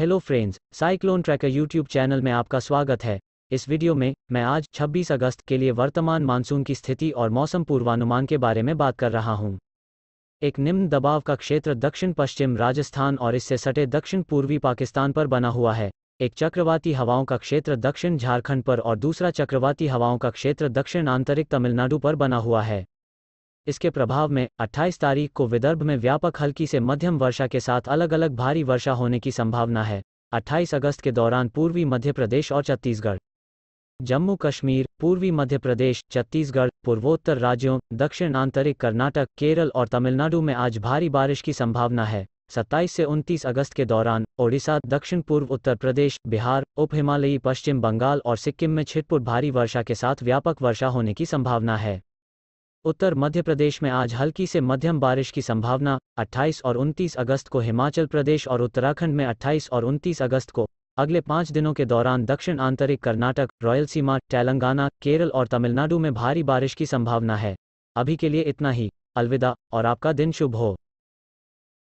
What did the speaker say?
Hello friends cyclone tracker YouTube channel में आपका स्वागत है इस वीडियो में मैं आज 26 अगस्त के लिए वर्तमान मानसून की स्थिति और मौसम पूर्वानुमान के बारे में बात कर रहा हूं। एक निम्न दबाव का क्षेत्र दक्षिण पश्चिम राजस्थान और इससे सटे दक्षिण पूर्वी पाकिस्तान पर बना हुआ है एक चक्रवाती हवाओं का क्षेत्र दक्षिण झारखंड पर और दूसरा चक्रवाती हवाओं का क्षेत्र दक्षिण आंतरिक तमिलनाडु पर बना हुआ है इसके प्रभाव में 28 तारीख को विदर्भ में व्यापक हल्की से मध्यम वर्षा के साथ अलग अलग भारी वर्षा होने की संभावना है 28 अगस्त के दौरान पूर्वी मध्य प्रदेश और छत्तीसगढ़ जम्मू कश्मीर पूर्वी मध्य प्रदेश छत्तीसगढ़ पूर्वोत्तर राज्यों दक्षिण आंतरिक कर्नाटक केरल और तमिलनाडु में आज भारी बारिश की संभावना है 27 से 29 अगस्त के दौरान ओडिशा दक्षिण पूर्व उत्तर प्रदेश बिहार उप हिमालयी पश्चिम बंगाल और सिक्किम में छिटपुट भारी वर्षा के साथ व्यापक वर्षा होने की संभावना है उत्तर मध्य प्रदेश में आज हल्की से मध्यम बारिश की संभावना 28 और 29 अगस्त को हिमाचल प्रदेश और उत्तराखंड में 28 और 29 अगस्त को अगले पाँच दिनों के दौरान दक्षिण आंतरिक कर्नाटक रॉयलसीमा तेलंगाना केरल और तमिलनाडु में भारी बारिश की संभावना है अभी के लिए इतना ही अलविदा और आपका दिन शुभ हो